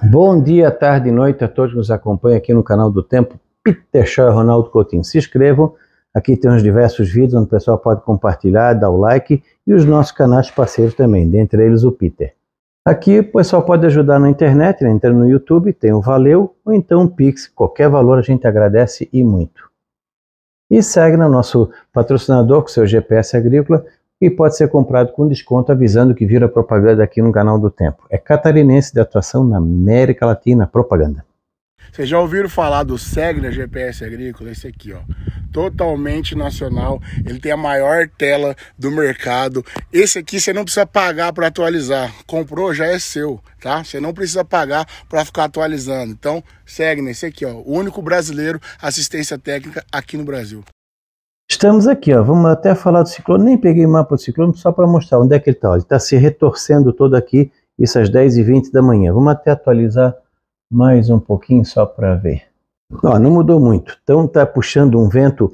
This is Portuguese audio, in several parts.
Bom dia, tarde e noite a todos que nos acompanham aqui no canal do Tempo. Peter Shaw Ronaldo Coutinho. Se inscrevam. Aqui tem uns diversos vídeos onde o pessoal pode compartilhar, dar o like e os nossos canais parceiros também, dentre eles o Peter. Aqui o pessoal pode ajudar na internet, né? entrando no YouTube, tem o Valeu ou então o Pix, qualquer valor a gente agradece e muito. E segue no nosso patrocinador, com seu GPS Agrícola, e pode ser comprado com desconto avisando que vira propaganda aqui no canal do Tempo. É catarinense de atuação na América Latina, propaganda. Vocês já ouviram falar do Segna GPS Agrícola? Esse aqui, ó. Totalmente nacional. Ele tem a maior tela do mercado. Esse aqui você não precisa pagar para atualizar. Comprou, já é seu, tá? Você não precisa pagar para ficar atualizando. Então, Segna, esse aqui, ó. O único brasileiro assistência técnica aqui no Brasil. Estamos aqui, ó, vamos até falar do ciclone, nem peguei o mapa do ciclone só para mostrar onde é que ele está. Ele está se retorcendo todo aqui, isso às 10h20 da manhã. Vamos até atualizar mais um pouquinho só para ver. Ó, não mudou muito, então está puxando um vento,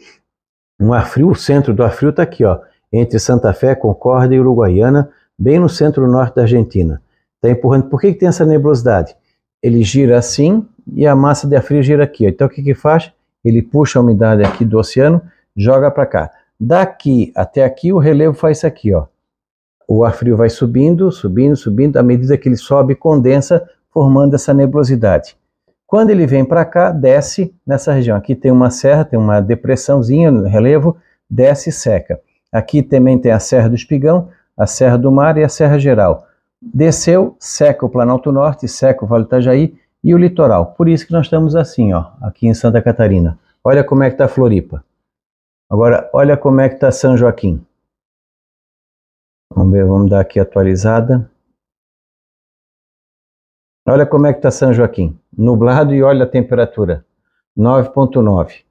um ar frio, o centro do ar frio está aqui, ó, entre Santa Fé, Concórdia e Uruguaiana, bem no centro-norte da Argentina. Está empurrando, por que, que tem essa nebulosidade? Ele gira assim e a massa de ar frio gira aqui. Ó. Então o que, que faz? Ele puxa a umidade aqui do oceano joga para cá. Daqui até aqui, o relevo faz isso aqui, ó. O ar frio vai subindo, subindo, subindo, à medida que ele sobe, condensa, formando essa nebulosidade. Quando ele vem para cá, desce nessa região. Aqui tem uma serra, tem uma depressãozinha no relevo, desce e seca. Aqui também tem a Serra do Espigão, a Serra do Mar e a Serra Geral. Desceu, seca o Planalto Norte, seca o Vale do Itajaí e o litoral. Por isso que nós estamos assim, ó, aqui em Santa Catarina. Olha como é que está a Floripa. Agora, olha como é que está São Joaquim. Vamos ver, vamos dar aqui atualizada. Olha como é que está São Joaquim. Nublado e olha a temperatura. 9.9.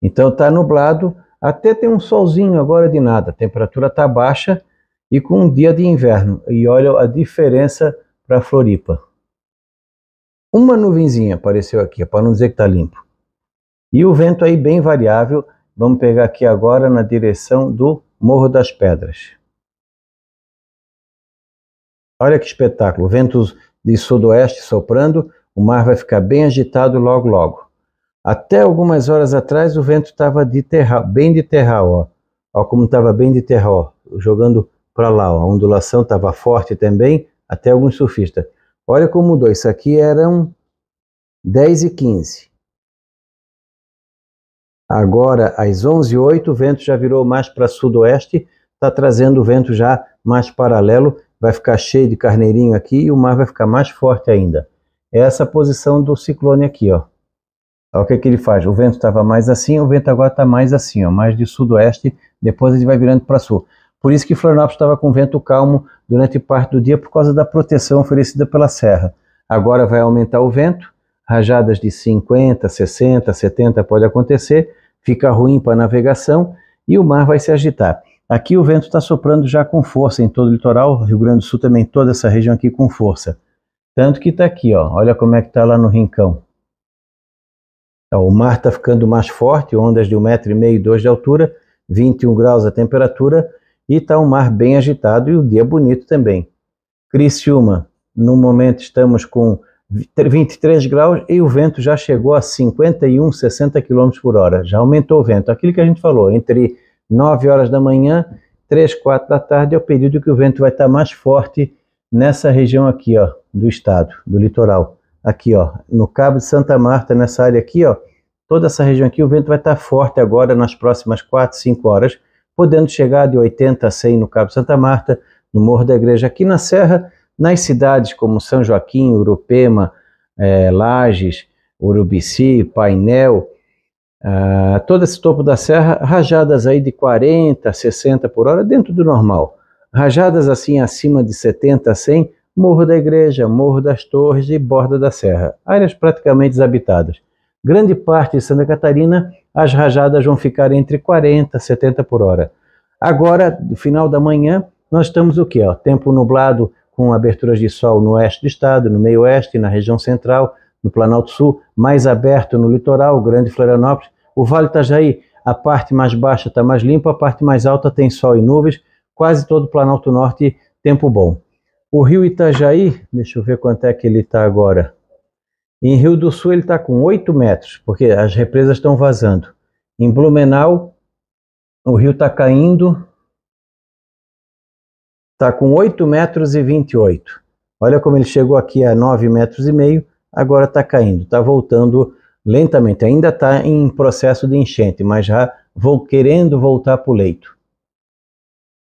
Então está nublado, até tem um solzinho agora de nada. A temperatura está baixa e com um dia de inverno. E olha a diferença para Floripa. Uma nuvenzinha apareceu aqui, para não dizer que está limpo. E o vento aí bem variável, Vamos pegar aqui agora na direção do Morro das Pedras. Olha que espetáculo, ventos de sudoeste soprando, o mar vai ficar bem agitado logo logo. Até algumas horas atrás o vento estava de terra, bem de terra, ó. ó como estava bem de ó, jogando para lá, ó. a ondulação estava forte também, até alguns surfistas. Olha como mudou, isso aqui eram 10 e 15. Agora, às 11h08, o vento já virou mais para sudoeste, está trazendo o vento já mais paralelo, vai ficar cheio de carneirinho aqui e o mar vai ficar mais forte ainda. É essa posição do ciclone aqui, ó. olha tá, o que, que ele faz? O vento estava mais assim, o vento agora está mais assim, ó, mais de sudoeste, depois ele vai virando para sul. Por isso que Florianópolis estava com vento calmo durante parte do dia por causa da proteção oferecida pela serra. Agora vai aumentar o vento, rajadas de 50, 60, 70 pode acontecer, fica ruim para a navegação e o mar vai se agitar. Aqui o vento está soprando já com força em todo o litoral, Rio Grande do Sul também, toda essa região aqui com força. Tanto que está aqui, ó, olha como é que está lá no rincão. O mar está ficando mais forte, ondas de 1,5m, 2 de altura, 21 graus a temperatura, e está um mar bem agitado e o dia bonito também. Criciúma, no momento estamos com 23 graus e o vento já chegou a 51, 60 km por hora, já aumentou o vento. Aquilo que a gente falou, entre 9 horas da manhã, 3, 4 da tarde é o período que o vento vai estar mais forte nessa região aqui, ó, do estado, do litoral. Aqui, ó, no Cabo de Santa Marta, nessa área aqui, ó, toda essa região aqui, o vento vai estar forte agora nas próximas 4, 5 horas, podendo chegar de 80 a 100 no Cabo de Santa Marta, no Morro da Igreja. Aqui na Serra, nas cidades como São Joaquim, Urupema, é, Lages, Urubici, Painel, ah, todo esse topo da serra, rajadas aí de 40, 60 por hora, dentro do normal. Rajadas assim acima de 70, 100, Morro da Igreja, Morro das Torres e Borda da Serra, áreas praticamente desabitadas. Grande parte de Santa Catarina, as rajadas vão ficar entre 40 e 70 por hora. Agora, no final da manhã, nós estamos o quê? tempo nublado com aberturas de sol no oeste do estado, no meio-oeste, na região central, no Planalto Sul, mais aberto no litoral, Grande Florianópolis, o Vale Itajaí, a parte mais baixa está mais limpa, a parte mais alta tem sol e nuvens, quase todo o Planalto Norte, tempo bom. O rio Itajaí, deixa eu ver quanto é que ele está agora. Em Rio do Sul ele está com 8 metros, porque as represas estão vazando. Em Blumenau, o rio está caindo, está com 8 metros e 28. Olha como ele chegou aqui a 9 metros e meio, agora está caindo, está voltando lentamente, ainda está em processo de enchente, mas já vou querendo voltar para o leito.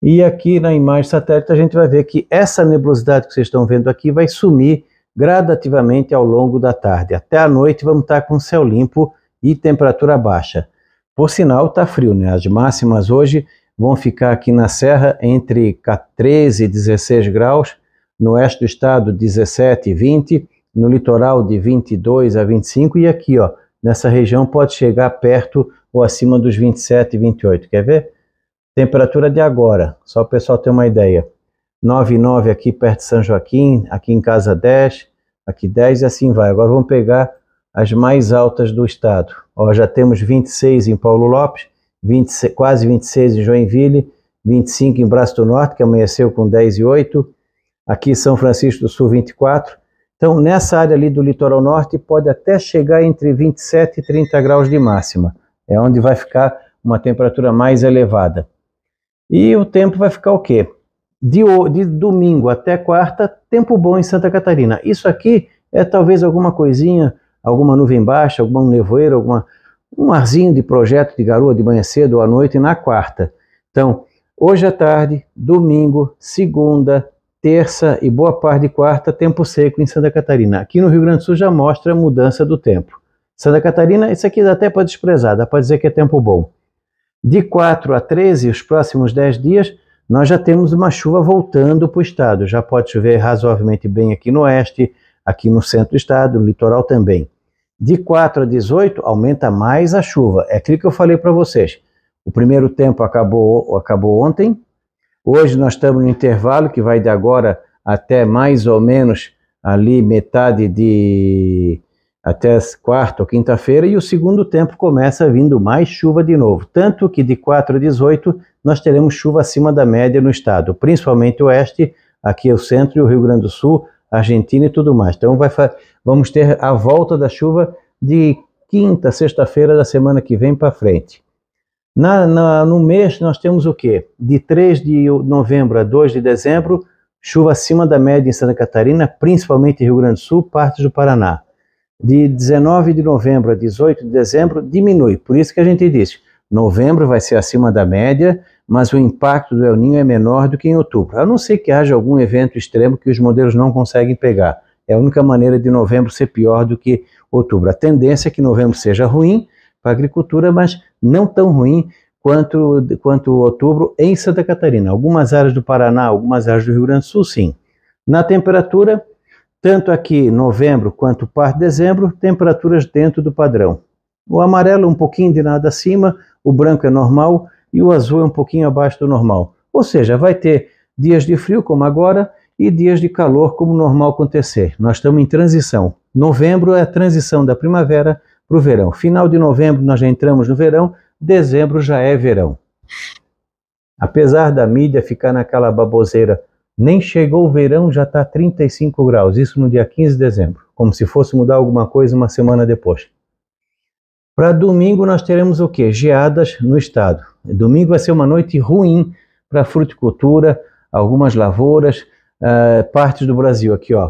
E aqui na imagem satélite a gente vai ver que essa nebulosidade que vocês estão vendo aqui vai sumir gradativamente ao longo da tarde. Até a noite vamos estar tá com céu limpo e temperatura baixa. Por sinal, está frio, né? As máximas hoje vão ficar aqui na Serra entre 13 e 16 graus, no oeste do estado 17 e 20, no litoral de 22 a 25 e aqui, ó, nessa região pode chegar perto ou acima dos 27 e 28. Quer ver? Temperatura de agora, só o pessoal ter uma ideia. 9 e 9 aqui perto de São Joaquim, aqui em casa 10, aqui 10 e assim vai. Agora vamos pegar as mais altas do estado. Ó, já temos 26 em Paulo Lopes, 20, quase 26 em Joinville, 25 em Braço do Norte, que amanheceu com 10 e 8, aqui São Francisco do Sul 24. Então, nessa área ali do litoral norte, pode até chegar entre 27 e 30 graus de máxima. É onde vai ficar uma temperatura mais elevada. E o tempo vai ficar o quê? De, de domingo até quarta, tempo bom em Santa Catarina. Isso aqui é talvez alguma coisinha, alguma nuvem baixa, algum nevoeiro, alguma um arzinho de projeto de garoa de manhã cedo ou à noite na quarta. Então, hoje à tarde, domingo, segunda, terça e boa parte de quarta, tempo seco em Santa Catarina. Aqui no Rio Grande do Sul já mostra a mudança do tempo. Santa Catarina, isso aqui dá até para desprezar, dá para dizer que é tempo bom. De 4 a 13, os próximos 10 dias, nós já temos uma chuva voltando para o estado. Já pode chover razoavelmente bem aqui no oeste, aqui no centro do estado, litoral também. De 4 a 18, aumenta mais a chuva. É aquilo que eu falei para vocês. O primeiro tempo acabou, acabou ontem. Hoje nós estamos no intervalo que vai de agora até mais ou menos ali metade de até quarta ou quinta-feira e o segundo tempo começa vindo mais chuva de novo. Tanto que de 4 a 18 nós teremos chuva acima da média no estado, principalmente o oeste, aqui é o centro e o Rio Grande do Sul, Argentina e tudo mais. Então vai, vamos ter a volta da chuva de quinta, sexta-feira da semana que vem para frente. Na, na, no mês nós temos o quê? De 3 de novembro a 2 de dezembro, chuva acima da média em Santa Catarina, principalmente Rio Grande do Sul, partes do Paraná. De 19 de novembro a 18 de dezembro, diminui. Por isso que a gente disse, novembro vai ser acima da média, mas o impacto do El Ninho é menor do que em outubro, a não ser que haja algum evento extremo que os modelos não conseguem pegar. É a única maneira de novembro ser pior do que outubro. A tendência é que novembro seja ruim para a agricultura, mas não tão ruim quanto, quanto outubro em Santa Catarina. Algumas áreas do Paraná, algumas áreas do Rio Grande do Sul, sim. Na temperatura, tanto aqui novembro quanto parte de dezembro, temperaturas dentro do padrão. O amarelo um pouquinho de nada acima, o branco é normal, e o azul é um pouquinho abaixo do normal. Ou seja, vai ter dias de frio, como agora, e dias de calor, como normal acontecer. Nós estamos em transição. Novembro é a transição da primavera para o verão. Final de novembro nós já entramos no verão, dezembro já é verão. Apesar da mídia ficar naquela baboseira, nem chegou o verão, já está 35 graus, isso no dia 15 de dezembro, como se fosse mudar alguma coisa uma semana depois. Para domingo nós teremos o que? Geadas no estado. Domingo vai ser uma noite ruim para fruticultura, algumas lavouras, uh, partes do Brasil aqui, ó.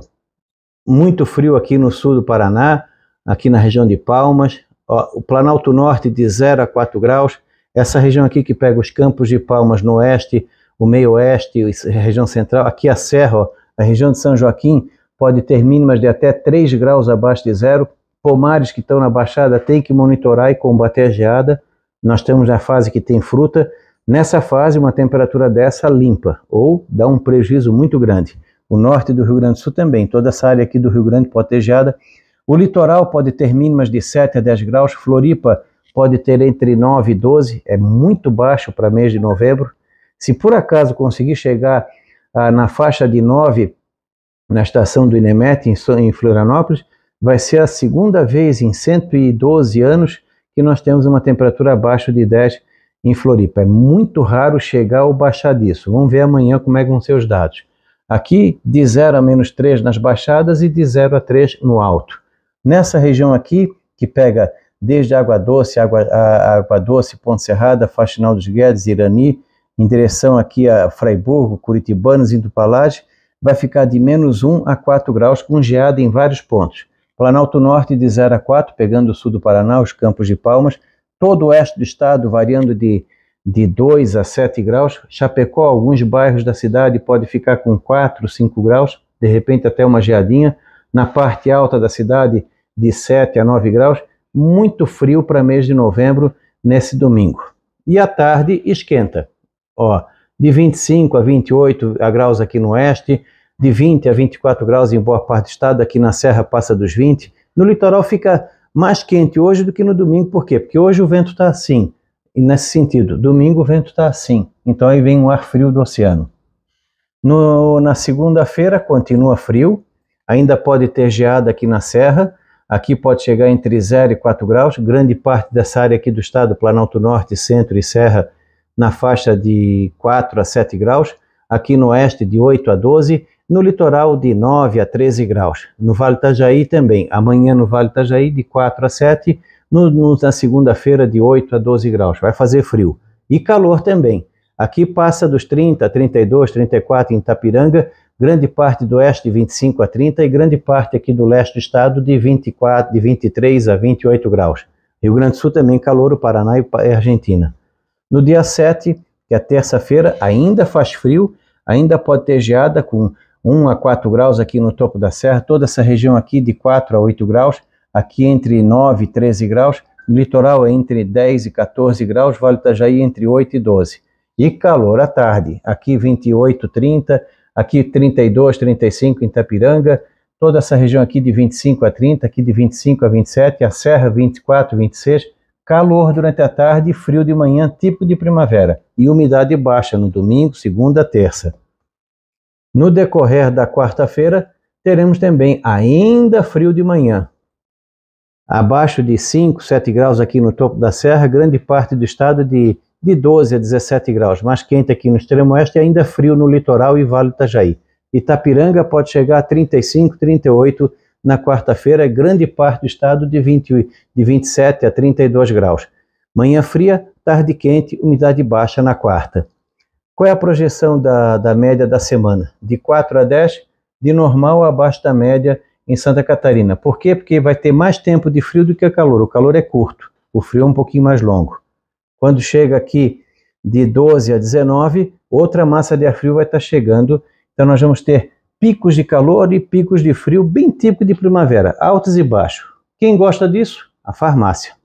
Muito frio aqui no sul do Paraná, aqui na região de Palmas, ó, o Planalto Norte de 0 a 4 graus, essa região aqui que pega os campos de Palmas no oeste, o meio oeste, a região central, aqui a Serra, ó, a região de São Joaquim, pode ter mínimas de até 3 graus abaixo de zero, pomares que estão na baixada tem que monitorar e combater a geada. Nós estamos na fase que tem fruta. Nessa fase, uma temperatura dessa limpa ou dá um prejuízo muito grande. O norte do Rio Grande do Sul também, toda essa área aqui do Rio Grande pode ter geada. O litoral pode ter mínimas de 7 a 10 graus, Floripa pode ter entre 9 e 12, é muito baixo para mês de novembro. Se por acaso conseguir chegar ah, na faixa de 9 na estação do Inemete, em Florianópolis, Vai ser a segunda vez em 112 anos que nós temos uma temperatura abaixo de 10 em Floripa. É muito raro chegar ou baixar disso. Vamos ver amanhã como é que vão ser os dados. Aqui, de 0 a menos 3 nas baixadas e de 0 a 3 no alto. Nessa região aqui, que pega desde Água Doce, Água, a, Água Doce, Ponte Serrada, Faxinal dos Guedes, Irani, em direção aqui a Fraiburgo, Curitibanos, Indo Palácio, vai ficar de menos 1 a 4 graus, com geada em vários pontos. Planalto Norte de 0 a 4, pegando o sul do Paraná, os campos de Palmas, todo o oeste do estado variando de, de 2 a 7 graus, Chapecó, alguns bairros da cidade pode ficar com 4, 5 graus, de repente até uma geadinha, na parte alta da cidade de 7 a 9 graus, muito frio para mês de novembro nesse domingo. E à tarde esquenta, ó, de 25 a 28 a graus aqui no oeste, de 20 a 24 graus em boa parte do estado, aqui na Serra passa dos 20. No litoral fica mais quente hoje do que no domingo, por quê? Porque hoje o vento está assim, e nesse sentido, domingo o vento está assim, então aí vem o ar frio do oceano. No, na segunda-feira continua frio, ainda pode ter geada aqui na Serra, aqui pode chegar entre 0 e 4 graus, grande parte dessa área aqui do estado, Planalto Norte, Centro e Serra, na faixa de 4 a 7 graus, aqui no oeste de 8 a 12, no litoral, de 9 a 13 graus. No Vale Itajaí também. Amanhã no Vale Itajaí, de 4 a 7. No, no, na segunda-feira, de 8 a 12 graus. Vai fazer frio. E calor também. Aqui passa dos 30 a 32, 34 em Itapiranga, grande parte do oeste de 25 a 30 e grande parte aqui do leste do estado de 24, de 23 a 28 graus. Rio Grande do Sul também calor, o Paraná e Argentina. No dia 7, que é terça-feira, ainda faz frio, ainda pode ter geada com 1 a 4 graus aqui no topo da serra, toda essa região aqui de 4 a 8 graus, aqui entre 9 e 13 graus, litoral é entre 10 e 14 graus, Vale do Itajaí entre 8 e 12. E calor à tarde, aqui 28, 30, aqui 32, 35 em Itapiranga, toda essa região aqui de 25 a 30, aqui de 25 a 27, a serra 24, 26, calor durante a tarde e frio de manhã, tipo de primavera, e umidade baixa no domingo, segunda, terça. No decorrer da quarta-feira, teremos também ainda frio de manhã. Abaixo de 5, 7 graus aqui no topo da serra, grande parte do estado de, de 12 a 17 graus, mais quente aqui no extremo oeste e ainda frio no litoral e Vale do Itajaí. Itapiranga pode chegar a 35, 38 na quarta-feira, grande parte do estado de, 20, de 27 a 32 graus. Manhã fria, tarde quente, umidade baixa na quarta. Qual é a projeção da, da média da semana? De 4 a 10, de normal abaixo da média em Santa Catarina. Por quê? Porque vai ter mais tempo de frio do que calor. O calor é curto, o frio é um pouquinho mais longo. Quando chega aqui de 12 a 19, outra massa de ar frio vai estar chegando. Então nós vamos ter picos de calor e picos de frio bem típico de primavera, altos e baixos. Quem gosta disso? A farmácia.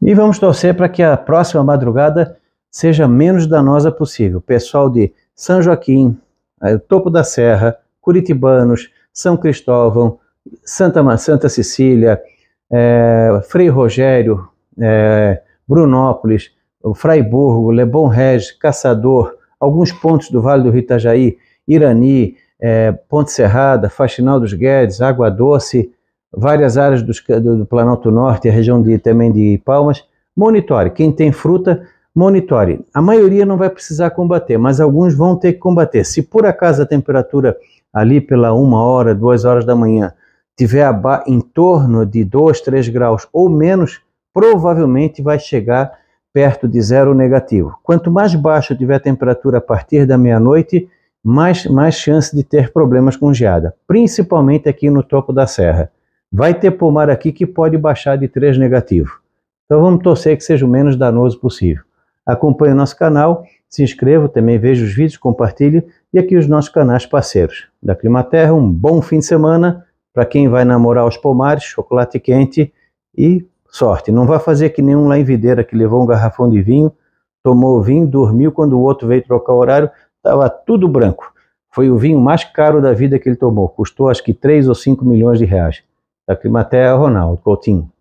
E vamos torcer para que a próxima madrugada seja menos danosa possível. Pessoal de São Joaquim, eh, Topo da Serra, Curitibanos, São Cristóvão, Santa, Santa Cecília, é, Frei Rogério, é, Brunópolis, Fraiburgo, Lebon Regis, Caçador, alguns pontos do Vale do Itajaí, Irani, é, Ponte Serrada, Faxinal dos Guedes, Água Doce, várias áreas do, do, Planalto Norte, a região de, também de Palmas, monitore. Quem tem fruta, monitore. A maioria não vai precisar combater, mas alguns vão ter que combater. Se por acaso a temperatura ali pela uma hora, duas horas da manhã, tiver em torno de 2, 3 graus ou menos, provavelmente vai chegar perto de zero negativo. Quanto mais baixo tiver a temperatura a partir da meia-noite, mais, mais chance de ter problemas com geada, principalmente aqui no topo da serra vai ter pomar aqui que pode baixar de 3 negativo. Então vamos torcer que seja o menos danoso possível. Acompanhe o nosso canal, se inscreva, também veja os vídeos, compartilhe e aqui os nossos canais parceiros. Da Climaterra, um bom fim de semana para quem vai namorar os pomares, chocolate quente e sorte. Não vai fazer que nenhum lá em Videira que levou um garrafão de vinho, tomou o vinho, dormiu, quando o outro veio trocar o horário, estava tudo branco. Foi o vinho mais caro da vida que ele tomou, custou acho que 3 ou 5 milhões de reais da Climaterra, Ronaldo Coutinho.